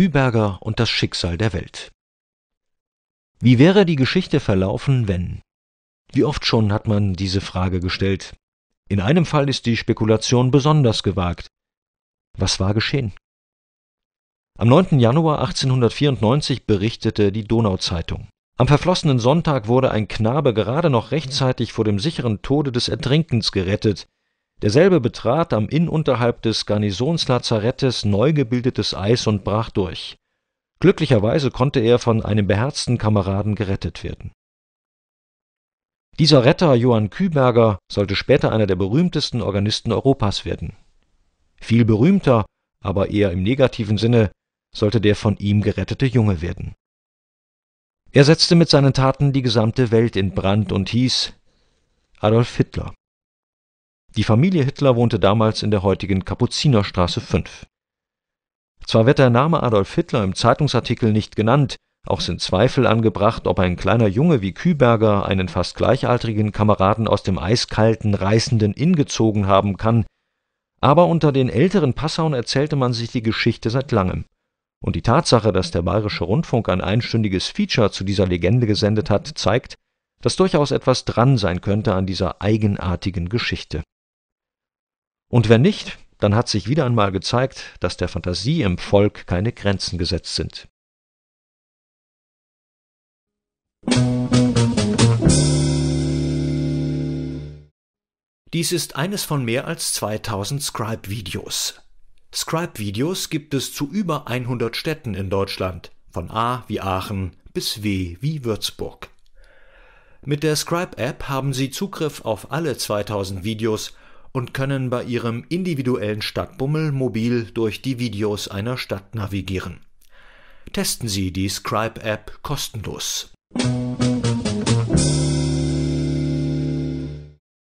Küberger und das Schicksal der Welt. Wie wäre die Geschichte verlaufen, wenn? Wie oft schon hat man diese Frage gestellt. In einem Fall ist die Spekulation besonders gewagt. Was war geschehen? Am 9. Januar 1894 berichtete die Donauzeitung. Am verflossenen Sonntag wurde ein Knabe gerade noch rechtzeitig vor dem sicheren Tode des Ertrinkens gerettet Derselbe betrat am Inn unterhalb des Garnisonslazarettes neu gebildetes Eis und brach durch. Glücklicherweise konnte er von einem beherzten Kameraden gerettet werden. Dieser Retter Johann Küberger sollte später einer der berühmtesten Organisten Europas werden. Viel berühmter, aber eher im negativen Sinne, sollte der von ihm gerettete Junge werden. Er setzte mit seinen Taten die gesamte Welt in Brand und hieß Adolf Hitler. Die Familie Hitler wohnte damals in der heutigen Kapuzinerstraße 5. Zwar wird der Name Adolf Hitler im Zeitungsartikel nicht genannt, auch sind Zweifel angebracht, ob ein kleiner Junge wie Küberger einen fast gleichaltrigen Kameraden aus dem eiskalten, reißenden Inn gezogen haben kann, aber unter den älteren Passauen erzählte man sich die Geschichte seit langem. Und die Tatsache, dass der Bayerische Rundfunk ein einstündiges Feature zu dieser Legende gesendet hat, zeigt, dass durchaus etwas dran sein könnte an dieser eigenartigen Geschichte und wenn nicht, dann hat sich wieder einmal gezeigt, dass der Fantasie im Volk keine Grenzen gesetzt sind. Dies ist eines von mehr als 2000 Scribe-Videos. Scribe-Videos gibt es zu über 100 Städten in Deutschland, von A wie Aachen bis W wie Würzburg. Mit der Scribe-App haben Sie Zugriff auf alle 2000 Videos und können bei ihrem individuellen Stadtbummel mobil durch die Videos einer Stadt navigieren. Testen Sie die Scribe-App kostenlos.